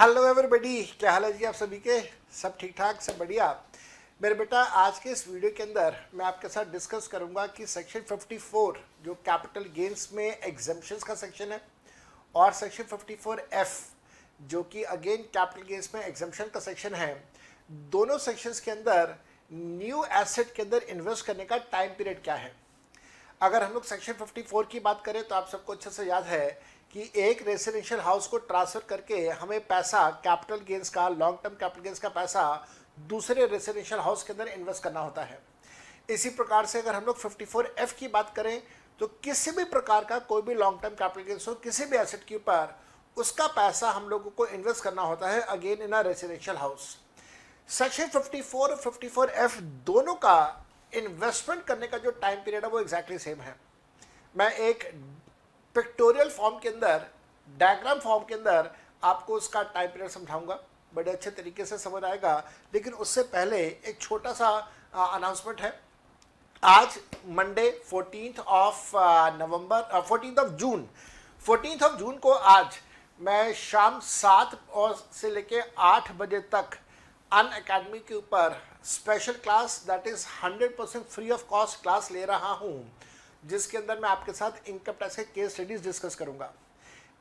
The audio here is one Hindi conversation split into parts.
हेलो एवरीबॉडी क्या हाल है जी आप सभी के सब ठीक ठाक सब बढ़िया मेरे बेटा आज के इस वीडियो के अंदर मैं आपके साथ डिस्कस करूंगा कि सेक्शन 54 जो कैपिटल गेन्स में एग्जाम्पन्स का सेक्शन है और सेक्शन 54 एफ जो कि अगेन कैपिटल गेन्स में एग्जाम्पन का सेक्शन है दोनों सेक्शंस के अंदर न्यू एसेट के अंदर इन्वेस्ट करने का टाइम पीरियड क्या है अगर हम लोग सेक्शन 54 की बात करें तो आप सबको अच्छे से याद है कि एक रेसिडेंशियल हाउस को ट्रांसफ़र करके हमें पैसा कैपिटल गेंस का लॉन्ग टर्म कैपिटल गेंस का पैसा दूसरे रेसिडेंशियल हाउस के अंदर इन्वेस्ट करना होता है इसी प्रकार से अगर हम लोग फिफ्टी फोर एफ की बात करें तो किसी भी प्रकार का कोई भी लॉन्ग टर्म कैपिटल गेंस हो किसी भी एसेट के ऊपर उसका पैसा हम लोगों को इन्वेस्ट करना होता है again in a residential house section fifty four और एफ दोनों का इन्वेस्टमेंट करने का जो टाइम पीरियड है वो एग्जैक्टली exactly सेम है मैं एक पिक्टोरियल फॉर्म के अंदर डायग्राम फॉर्म के अंदर आपको उसका टाइम पीरियड समझाऊंगा बड़े अच्छे तरीके से समझ आएगा लेकिन उससे पहले एक छोटा सा अनाउंसमेंट है आज Monday fourteen of November fourteen of June fourteen of June को आज मैं शाम सात और से लेके आठ बजे तक अन अकेडमी के ऊपर special class that is hundred percent free of cost class ले रहा हूँ जिसके अंदर मैं आपके साथ इनकम टैक्स के केस स्टडीज डिस्कस करूंगा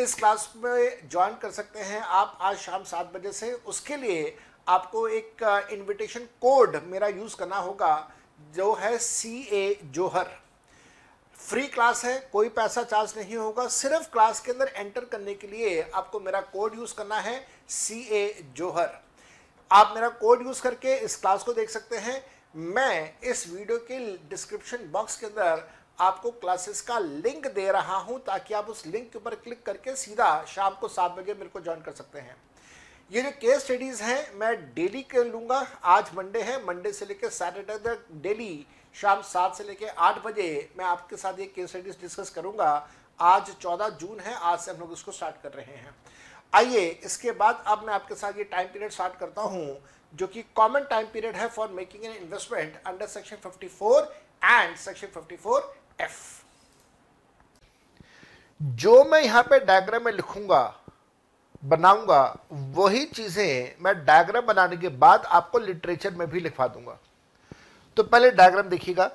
इस क्लास में ज्वाइन कर सकते हैं आप आज शाम सात बजे से उसके लिए आपको एक इनविटेशन uh, कोड मेरा यूज़ करना होगा जो है सी ए जोहर फ्री क्लास है कोई पैसा चार्ज नहीं होगा सिर्फ क्लास के अंदर एंटर करने के लिए आपको मेरा कोड यूज़ करना है सी ए जोहर आप मेरा कोड यूज़ करके इस क्लास को देख सकते हैं मैं इस वीडियो के डिस्क्रिप्शन बॉक्स के अंदर आपको क्लासेस का लिंक दे रहा हूं ताकि आप उस लिंक के ऊपर क्लिक करके सीधा शाम को सात बजे मेरे को ज्वाइन कर सकते हैं ये जो केस स्टडीज़ हैं मैं डेली कर लूंगा आज मंडे है मंडे से लेकर सैटरडे तक डेली शाम सात से लेकर आठ बजे मैं आपके साथ ये केस स्टडीज़ डिस्कस करूंगा आज चौदह जून है आज से हम लोग इसको स्टार्ट कर रहे हैं आइए इसके बाद अब मैं आपके साथ ये टाइम पीरियड स्टार्ट करता हूँ जो कि कॉमन टाइम पीरियड है for making an investment under section 54 and section 54 F जो मैं यहां पे डायग्राम में लिखूंगा बनाऊंगा वही चीज़ें मैं डायग्राम बनाने के बाद आपको लिटरेचर में भी लिखवा दूंगा तो पहले डायग्राम देखिएगा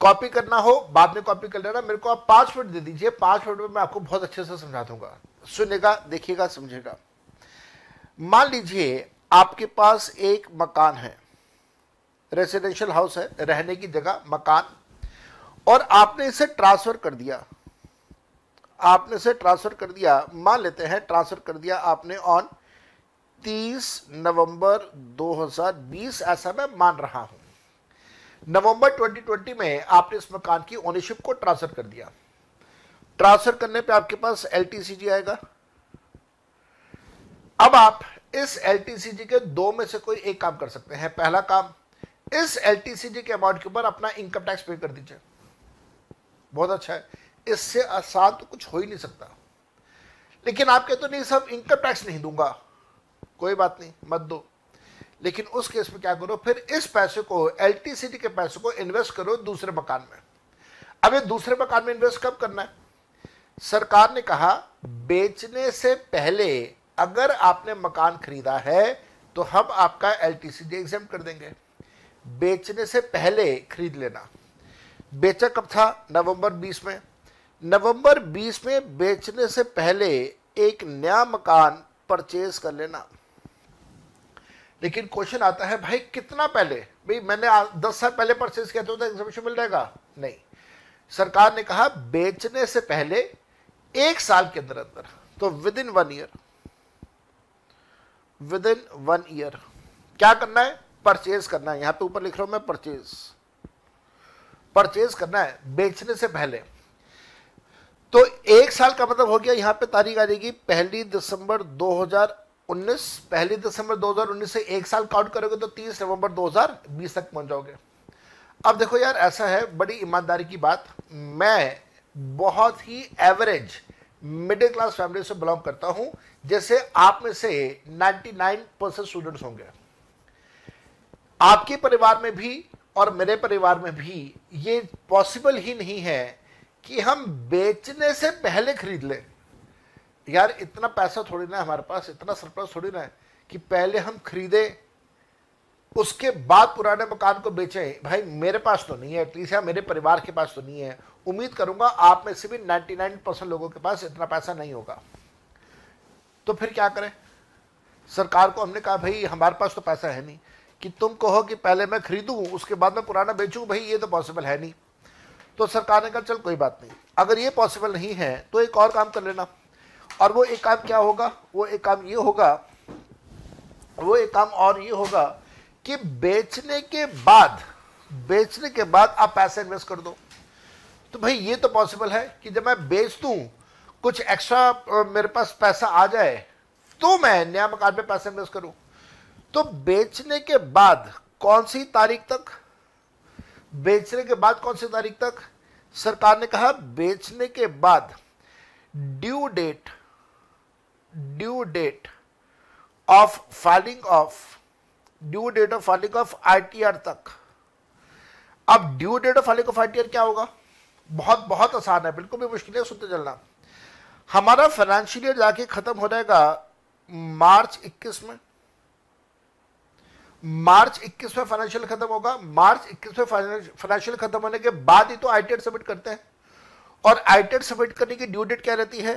कॉपी करना हो बाद में कॉपी कर लेना मेरे को आप पांच मिनट दे दीजिए पांच मिनट में मैं आपको बहुत अच्छे से समझा दूंगा सुनेगा देखिएगा समझेगा मान लीजिए आपके पास एक मकान है रेसिडेंशियल हाउस है रहने की जगह मकान और आपने इसे ट्रांसफ़र कर दिया आपने इसे ट्रांसफ़र कर दिया मान लेते हैं ट्रांसफ़र कर दिया आपने ऑन 30 नवंबर 2020 ऐसा मैं मान रहा हूं नवंबर 2020 में आपने इस मकान की ओनरशिप को ट्रांसफ़र कर दिया ट्रांसफ़र करने पे आपके पास एल आएगा अब आप इस एल के दो में से कोई एक काम कर सकते हैं पहला काम इस एल के अमाउंट के ऊपर अपना इनकम टैक्स पे कर दीजिए बहुत अच्छा है इससे आसान तो कुछ हो ही नहीं सकता लेकिन आप कहते तो नहीं सब इनकम टैक्स नहीं दूंगा कोई बात नहीं मत दो लेकिन उस केस में क्या करो फिर इस पैसे को एल के पैसे को इन्वेस्ट करो दूसरे मकान में अब ये दूसरे मकान में इन्वेस्ट कब करना है सरकार ने कहा बेचने से पहले अगर आपने मकान खरीदा है तो हम आपका एल टी एग्जाम कर देंगे बेचने से पहले खरीद लेना बेचा कब था नवंबर 20 में नवंबर 20 में बेचने से पहले एक नया मकान परचेज कर लेना लेकिन क्वेश्चन आता है भाई कितना पहले भाई मैंने दस साल पहले परचेज किया था एग्जामेशन तो मिल जाएगा नहीं सरकार ने कहा बेचने से पहले एक साल के अंदर अंदर तो within one year within one year क्या करना है परचेज करना है यहां पे ऊपर लिख रहा हूं मैं परचेज परचेज करना है बेचने से पहले तो एक साल का मतलब हो गया यहां पे तारीख आ जाएगी पहली दिसंबर 2019 पहली दिसंबर 2019 से एक साल काउंट करोगे तो 30 नवंबर 2020 तक पहुंच जाओगे अब देखो यार ऐसा है बड़ी ईमानदारी की बात मैं बहुत ही एवरेज मिडिल क्लास फैमिली से बिलोंग करता हूं जैसे आप में से 99 परसेंट स्टूडेंट्स होंगे आपके परिवार में भी और मेरे परिवार में भी ये पॉसिबल ही नहीं है कि हम बेचने से पहले खरीद लें यार इतना पैसा थोड़ी ना है हमारे पास इतना सरप्लस थोड़ी ना है कि पहले हम खरीदें उसके बाद पुराने मकान को बेचें भाई मेरे पास तो नहीं है एटलीस्ट या मेरे परिवार के पास तो नहीं है उम्मीद करूंगा आप में से भी 99 परसेंट लोगों के पास इतना पैसा नहीं होगा तो फिर क्या करें सरकार को हमने कहा भाई हमारे पास तो पैसा है नहीं कि तुम कहो कि पहले मैं खरीदूँ उसके बाद मैं पुराना बेचूँ भाई ये तो पॉसिबल है नहीं तो सरकार ने कहा चल कोई बात नहीं अगर ये पॉसिबल नहीं है तो एक और काम कर लेना और वो एक काम क्या होगा वो एक काम ये होगा वो एक काम और ये होगा कि बेचने के बाद बेचने के बाद आप पैसे इन्वेस्ट कर दो तो भाई ये तो पॉसिबल है कि जब मैं बेच दूँ कुछ एक्स्ट्रा मेरे पास पैसा आ जाए तो मैं नया मकान पे पैसे इन्वेस्ट करूँ तो बेचने के बाद कौन सी तारीख तक बेचने के बाद कौन सी तारीख तक सरकार ने कहा बेचने के बाद due date due date of filing of due date of filing of ITR तक अब due date of filing of ITR क्या होगा बहुत बहुत आसान है बिल्कुल भी मुश्किल है सुनते चलना हमारा फाइनेंशियल ईयर जाके ख़त्म हो जाएगा मार्च 21 में मार्च 21 में फाइनेंशियल खत्म होगा मार्च 21 में फाइनेंशियल खत्म होने के बाद ही तो आई सबमिट e करते हैं और आई सबमिट e करने की ड्यू डेट क्या रहती है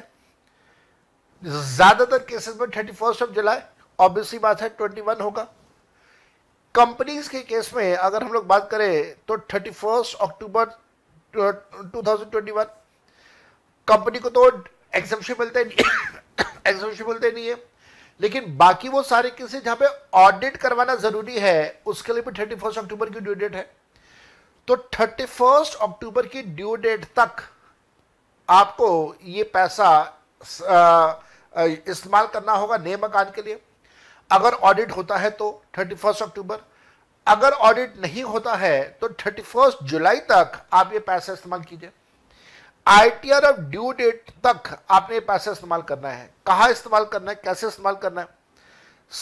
ज्यादातर केसेस में thirty first of July obviously बात है ट्वेंटी वन होगा कंपनीज के केस में अगर हम लोग बात करें तो thirty first October two thousand twenty one company को तो एग्जाम्शन मिलते नहीं एग्जाम्शन मिलते नहीं है लेकिन बाकी वो सारे केसेस जहां पे ऑडिट करवाना जरूरी है उसके लिए भी थर्टी फर्स्ट अक्टूबर की ड्यू डेट है तो थर्टी फर्स्ट अक्टूबर की ड्यू डेट तक आपको ये पैसा इस्तेमाल करना होगा नए मकान के लिए अगर ऑडिट होता है तो थर्टी फर्स्ट अक्टूबर अगर ऑडिट नहीं होता है तो थर्टी फर्स्ट जुलाई तक आप ये पैसा इस्तेमाल कीजिए आईटीआर ऑफ ड्यू डेट तक आपने पैसा इस्तेमाल करना है कहा इस्तेमाल करना है कैसे इस्तेमाल करना है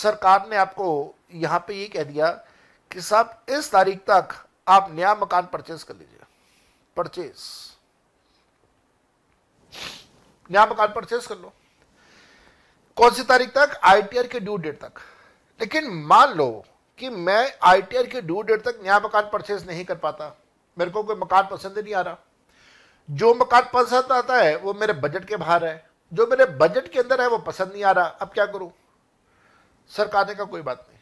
सरकार ने आपको यहां पे ये कह दिया कि साहब इस तारीख तक आप नया मकान परचेज कर लीजिए परचेज नया मकान परचेज कर लो कौन सी तारीख तक आईटीआर के ड्यू डेट तक लेकिन मान लो कि मैं आईटीआर के ड्यू डेट तक नया मकान परचेज नहीं कर पाता मेरे को कोई मकान पसंद नहीं आ रहा जो मकान पसंद आता है वो मेरे बजट के बाहर है जो मेरे बजट के अंदर है वो पसंद नहीं आ रहा अब क्या करूं सरकार का कोई बात नहीं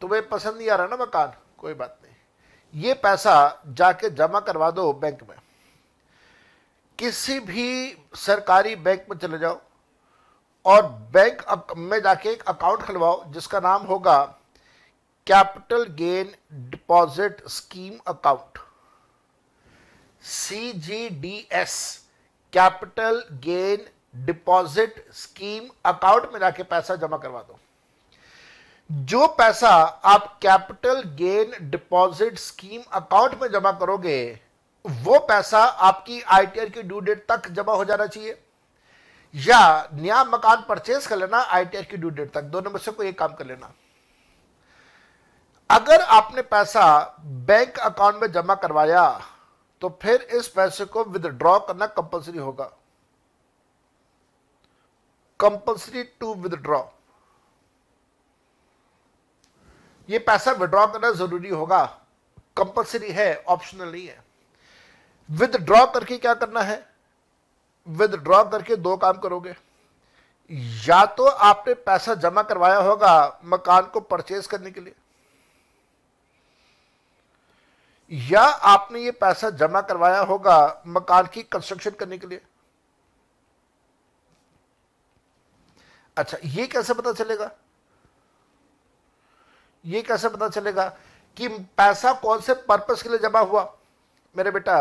तुम्हें पसंद नहीं आ रहा ना मकान कोई बात नहीं ये पैसा जाके जमा करवा दो बैंक में किसी भी सरकारी बैंक में चले जाओ और बैंक में जाके एक अकाउंट खुलवाओ जिसका नाम होगा capital gain deposit scheme account CGDS capital gain deposit scheme account में जाके पैसा जमा करवा दो जो पैसा आप capital gain deposit scheme account में जमा करोगे वो पैसा आपकी आईटीआर की ड्यू डेट तक जमा हो जाना चाहिए या नया मकान परचेज कर लेना आईटीआर की ड्यू डेट तक दोनों में से कोई एक काम कर लेना अगर आपने पैसा बैंक अकाउंट में जमा करवाया तो फिर इस पैसे को विदड्रॉ करना कंपलसरी होगा कंपलसरी टू विदड्रॉ ये पैसा विद्रॉ करना जरूरी होगा कंपलसरी है ऑप्शनल नहीं है विदड्रॉ करके क्या करना है विदड्रॉ करके दो काम करोगे या तो आपने पैसा जमा करवाया होगा मकान को परचेज करने के लिए या आपने ये पैसा जमा करवाया होगा मकान की कंस्ट्रक्शन करने के लिए अच्छा ये कैसे पता चलेगा ये कैसे पता चलेगा कि पैसा कौन से पर्पस के लिए जमा हुआ मेरे बेटा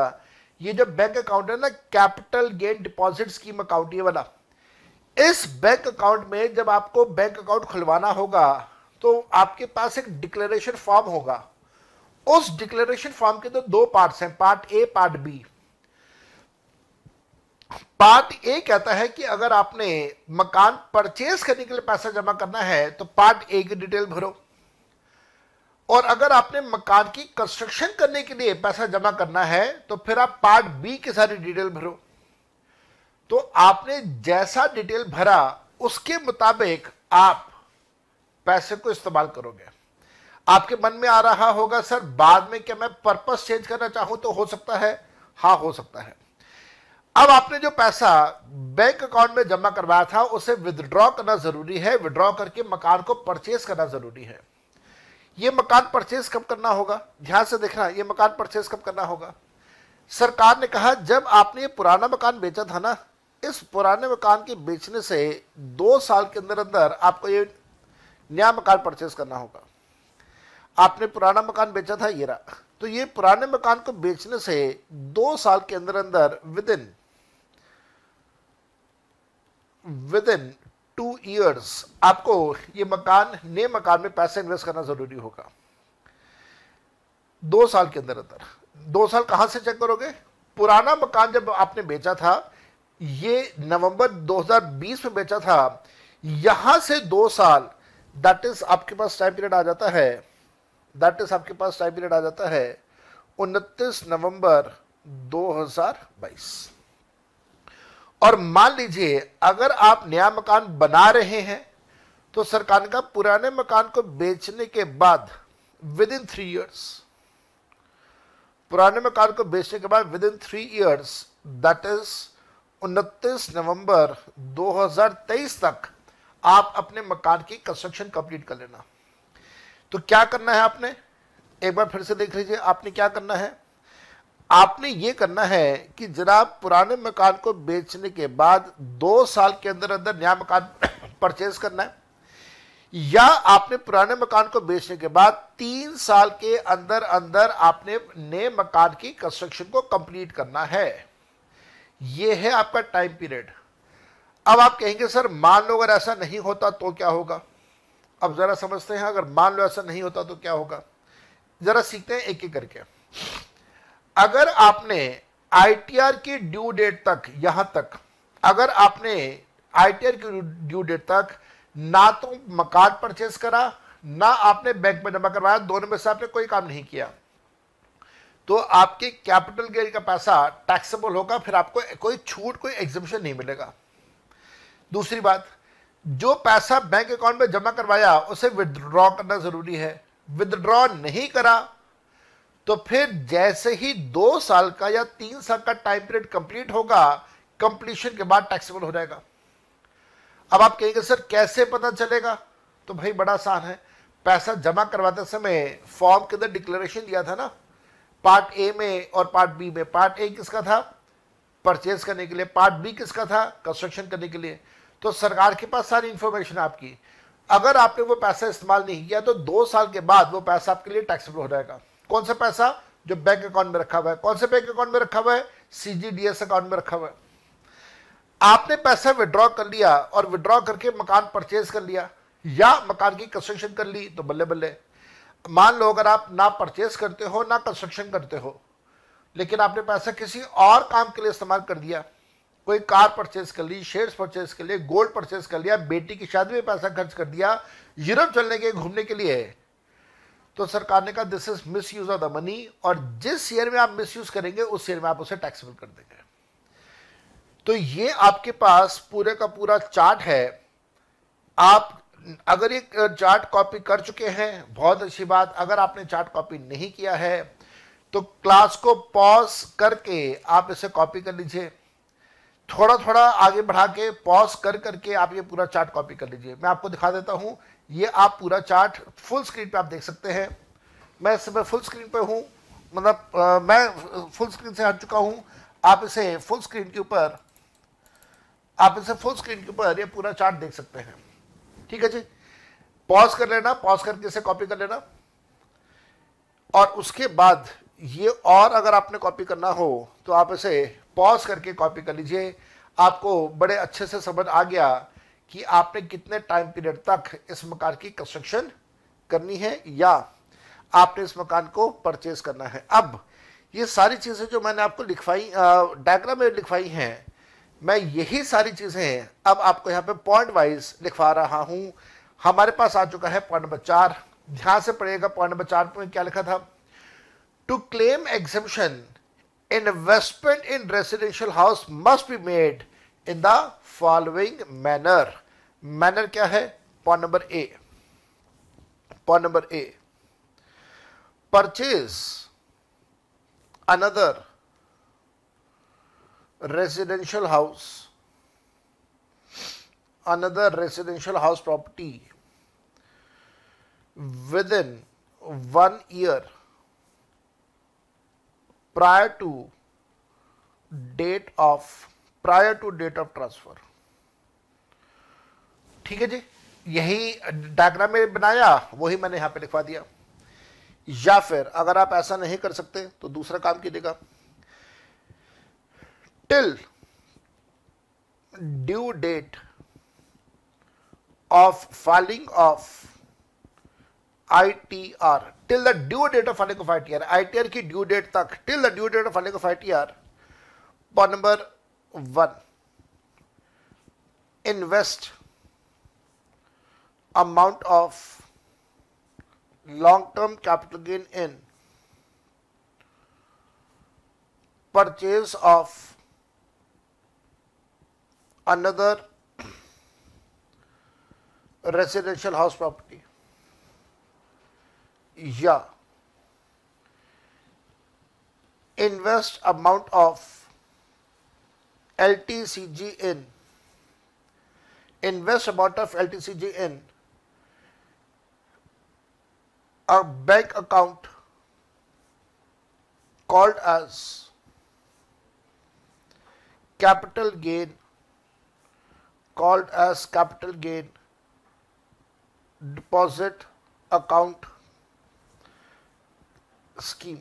ये जो बैंक अकाउंट है ना capital gain deposit scheme account ये वाला इस बैंक अकाउंट में जब आपको बैंक अकाउंट खुलवाना होगा तो आपके पास एक डिक्लेरेशन फॉर्म होगा उस डिक्लेरेशन फॉर्म के तो दो पार्ट हैं part A part B part A कहता है कि अगर आपने मकान परचेज करने के लिए पैसा जमा करना है तो पार्ट ए की डिटेल भरो और अगर आपने मकान की कंस्ट्रक्शन करने के लिए पैसा जमा करना है तो फिर आप पार्ट बी की सारी डिटेल भरो तो आपने जैसा डिटेल भरा उसके मुताबिक आप पैसे को इस्तेमाल करोगे आपके मन में आ रहा होगा सर बाद में क्या मैं पर्पस चेंज करना चाहूं तो हो सकता है हाँ हो सकता है अब आपने जो पैसा बैंक अकाउंट में जमा करवाया था उसे विदड्रॉ करना जरूरी है विदड्रॉ करके मकान को परचेस करना जरूरी है ये मकान परचेज कब करना होगा ध्यान से देखना यह मकान परचेस कब करना होगा सरकार ने कहा जब आपने ये पुराना मकान बेचा था ना इस पुराने मकान के बेचने से दो साल के अंदर अंदर आपको ये नया मकान परचेज करना होगा आपने पुराना मकान बेचा था ये रहा तो ये पुराने मकान को बेचने से दो साल के अंदर अंदर within within two years आपको ये मकान नए मकान में पैसे इन्वेस्ट करना जरूरी होगा दो साल के अंदर अंदर दो साल कहां से चेक करोगे पुराना मकान जब आपने बेचा था ये नवंबर 2020 में बेचा था यहां से दो साल दैट इज आपके पास टाइम पीरियड आ जाता है दैट इज आपके पास टाइम पीरियड आ जाता है उनतीस नवंबर 2022 और मान लीजिए अगर आप नया मकान बना रहे हैं तो सरकार का पुराने मकान को बेचने के बाद विद इन थ्री ईयर्स पुराने मकान को बेचने के बाद within three years that is उनतीस नवंबर 2023 तक आप अपने मकान की कंस्ट्रक्शन कंप्लीट कर लेना तो क्या करना है आपने एक बार फिर से देख लीजिए आपने क्या करना है आपने ये करना है कि जनाब पुराने मकान को बेचने के बाद दो साल के अंदर अंदर नया मकान परचेज करना है या आपने पुराने मकान को बेचने के बाद तीन साल के अंदर अंदर आपने नए मकान की कंस्ट्रक्शन को कंप्लीट करना है यह है आपका टाइम पीरियड अब आप कहेंगे सर मान लो अगर ऐसा नहीं होता तो क्या होगा अब ज़रा समझते हैं अगर मान लो ऐसा नहीं होता तो क्या होगा ज़रा सीखते हैं एक एक करके अगर आपने आईटीआर की ड्यू डेट तक यहां तक अगर आपने आईटीआर की ड्यू डेट तक ना तो मकान परचेस करा ना आपने बैंक में जमा करवाया दोनों में से आपने कोई काम नहीं किया तो आपके कैपिटल गेन का पैसा टैक्सेबल होगा फिर आपको कोई छूट कोई एग्जिबिशन नहीं मिलेगा दूसरी बात जो पैसा बैंक अकाउंट में जमा करवाया उसे विदड्रॉ करना जरूरी है विदड्रॉ नहीं करा तो फिर जैसे ही दो साल का या तीन साल का टाइम पीरियड कंप्लीट होगा कंप्लीशन के बाद टैक्सेबल हो जाएगा अब आप कहेंगे सर कैसे पता चलेगा तो भाई बड़ा आसान है पैसा जमा करवाते समय फॉर्म के अंदर डिक्लेरेशन दिया था ना पार्ट ए में और पार्ट बी में पार्ट ए किसका था परचेज करने के लिए पार्ट बी किसका था कंस्ट्रक्शन करने के लिए तो सरकार के पास सारी इंफॉर्मेशन आपकी अगर आपने वो पैसा इस्तेमाल नहीं किया तो दो साल के बाद वो पैसा आपके लिए टैक्सेबल हो जाएगा कौन सा पैसा जो बैंक अकाउंट में रखा हुआ है कौन से बैंक अकाउंट में रखा हुआ है सीजीडीएस अकाउंट में रखा हुआ है आपने पैसा विड्रॉ कर लिया और विड्रॉ करके मकान परचेज कर लिया या मकान की कंस्ट्रक्शन कर ली तो बल्ले बल्ले मान लो अगर आप ना परचेज करते हो ना कंस्ट्रक्शन करते हो लेकिन आपने पैसा किसी और काम के लिए इस्तेमाल कर दिया कोई कार परचेस कर ली शेयर्स परचेस कर लिए गोल्ड परचेस कर लिया बेटी की शादी में पैसा खर्च कर दिया यूरोप चलने के घूमने के लिए तो सरकार ने कहा this is misuse of the money और जिस शेयर में आप मिस यूज करेंगे उस शेयर में आप उसे टैक्सेबल कर देंगे तो ये आपके पास पूरे का पूरा चार्ट है आप अगर ये चार्ट कॉपी कर चुके हैं बहुत अच्छी बात अगर आपने चार्ट कॉपी नहीं किया है तो क्लास को पॉज करके आप इसे कॉपी कर लीजिए थोड़ा थोड़ा आगे बढ़ा के पॉज कर करके आप ये पूरा चार्ट कॉपी कर लीजिए मैं आपको दिखा देता हूँ ये आप पूरा चार्ट फुल स्क्रीन पे आप देख सकते हैं मैं इस समय फुल स्क्रीन पे हूँ मतलब मैं फुल स्क्रीन से हट चुका हूँ आप इसे फुल स्क्रीन के ऊपर आप इसे फुल स्क्रीन के ऊपर ये पूरा चार्ट देख सकते हैं ठीक है जी पॉज कर लेना पॉज करके इसे कॉपी कर लेना और उसके बाद ये और अगर आपने कॉपी करना हो तो आप इसे पॉज करके कॉपी कर लीजिए आपको बड़े अच्छे से समझ आ गया कि आपने कितने टाइम पीरियड तक इस मकान की कंस्ट्रक्शन करनी है या आपने इस मकान को परचेज करना है अब ये सारी चीज़ें जो मैंने आपको लिखवाई डायग्राम में लिखवाई हैं मैं यही सारी चीज़ें अब आपको यहाँ पे पॉइंट वाइज लिखवा रहा हूँ हमारे पास आ चुका है पॉइंट नंबर चार ध्यान से पड़ेगा पॉइंट नंबर चार में क्या लिखा था To claim exemption, investment in residential house must be made in the following manner. Manner क्या है? Point number A. Point number A. Purchase another residential house another residential house property within one year prior to date of prior to date of transfer ठीक है जी यही डायग्राम में बनाया वही मैंने यहां पे लिखवा दिया या फिर अगर आप ऐसा नहीं कर सकते तो दूसरा काम कीजिएगा till due date of filing of ITR till the due date of filing of ITR ITR की ड्यू डेट तक till the due date of filing of ITR point number one invest amount of long term capital gain in purchase of another residential house property yeah invest amount of LTCG in invest amount of LTCG in a bank account called as capital gain called as capital gain deposit account scheme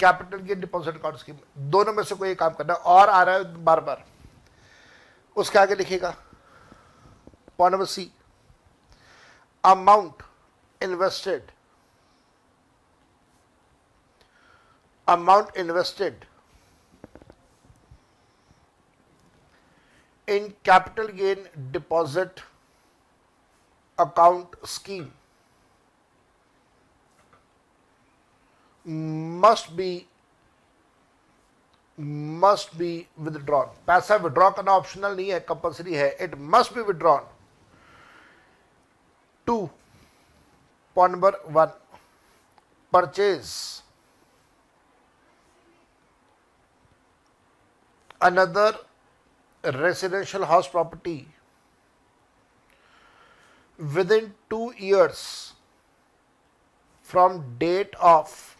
capital gain deposit account scheme दोनों में से कोई काम करना और आ रहा है बार बार उसके आगे लिखेगा पॉनवसी amount invested amount invested in capital gain deposit account scheme must be must be withdrawn. पैसा withdraw करना optional नहीं compulsory It must be withdrawn. Two. Point number one. Purchase another residential house property within two years from date of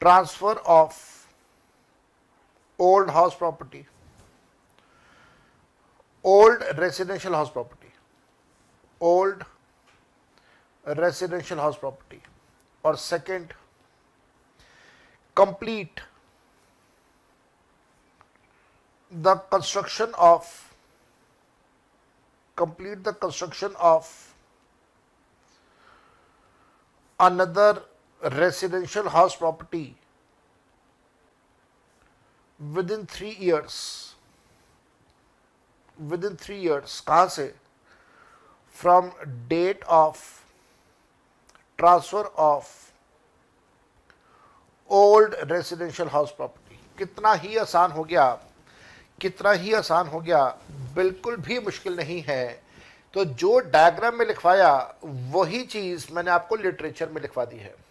transfer of old house property, old residential house property, old residential house property or second complete the construction of complete the construction of another residential house property within three years within three years कहाँ से from date of transfer of old residential house property कितना ही आसान हो गया कितना ही आसान हो गया बिल्कुल भी मुश्किल नहीं है तो जो डायग्राम में लिखवाया वही चीज़ मैंने आपको लिटरेचर में लिखवा दी है